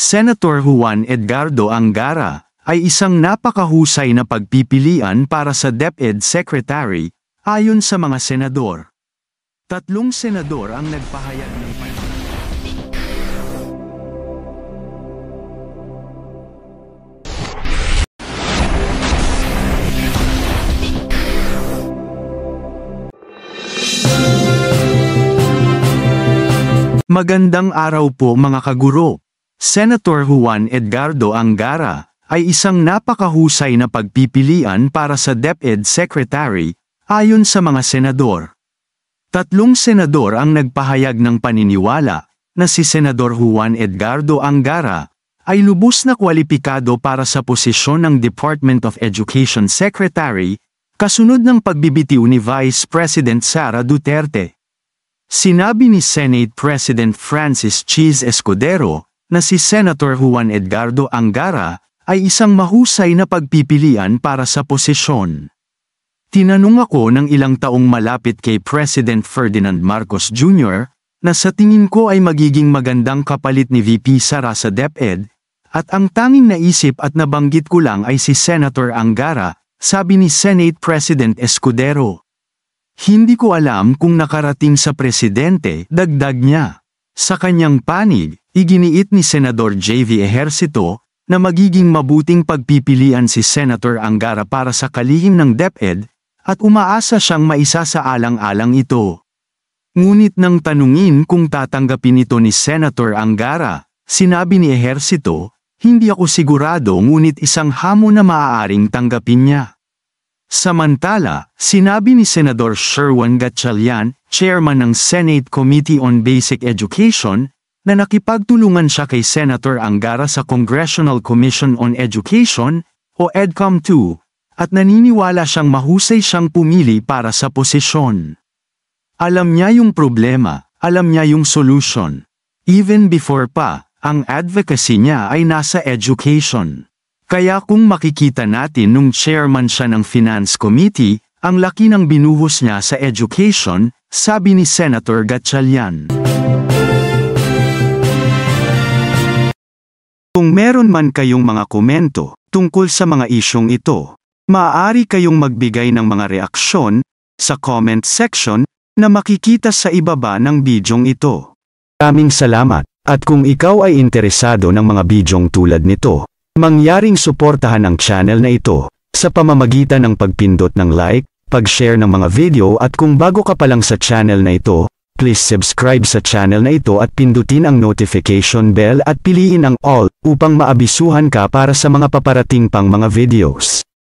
Senator Juan Edgardo Angara ay isang napakahusay na pagpipilian para sa DepEd Secretary ayon sa mga senador. Tatlong senador ang nagpahayag ng Magandang araw po mga kaguro. Senator Juan Edgardo Angara ay isang napakahusay na pagpipilian para sa DepEd Secretary ayon sa mga senador. Tatlong senador ang nagpahayag ng paniniwala na si Senador Juan Edgardo Angara ay lubos na kwalipikado para sa posisyon ng Department of Education Secretary kasunod ng pagbibitiw ni Vice President Sara Duterte. Sinabi ni Senate President Francis Cheese Escudero na si Senator Juan Edgardo Angara ay isang mahusay na pagpipilian para sa posisyon. Tinanong ako ng ilang taong malapit kay President Ferdinand Marcos Jr. na sa tingin ko ay magiging magandang kapalit ni VP Sara sa DepEd at ang tanging naisip at nabanggit ko lang ay si Senator Angara, sabi ni Senate President Escudero. Hindi ko alam kung nakarating sa presidente, dagdag niya. Sa kanyang panig, Iginiit ni Senador J.V. Ejercito na magiging mabuting pagpipilian si Senator Angara para sa kalihim ng DepEd at umaasa siyang maisa sa alang-alang ito. Ngunit nang tanungin kung tatanggapin ito ni Senator Angara, sinabi ni Ehersito, hindi ako sigurado ngunit isang hamo na maaaring tanggapin niya. Samantala, sinabi ni Senador Sherwin Gatchalian, chairman ng Senate Committee on Basic Education, na nakipagtulungan siya kay Senator Angara sa Congressional Commission on Education o EDCOM 2 at naniniwala siyang mahusay siyang pumili para sa posisyon. Alam niya yung problema, alam niya yung solution. Even before pa, ang advocacy niya ay nasa education. Kaya kung makikita natin nung chairman siya ng Finance Committee, ang laki ng binuhos niya sa education, sabi ni Senator Gatchalian. Kung meron man kayong mga komento tungkol sa mga isyong ito, maaari kayong magbigay ng mga reaksyon sa comment section na makikita sa ibaba ng bidyong ito. Kaming salamat, at kung ikaw ay interesado ng mga bidyong tulad nito, mangyaring suportahan ang channel na ito sa pamamagitan ng pagpindot ng like, pag-share ng mga video at kung bago ka pa lang sa channel na ito, Please subscribe sa channel na ito at pindutin ang notification bell at piliin ang all upang maabisuhan ka para sa mga paparating pang mga videos.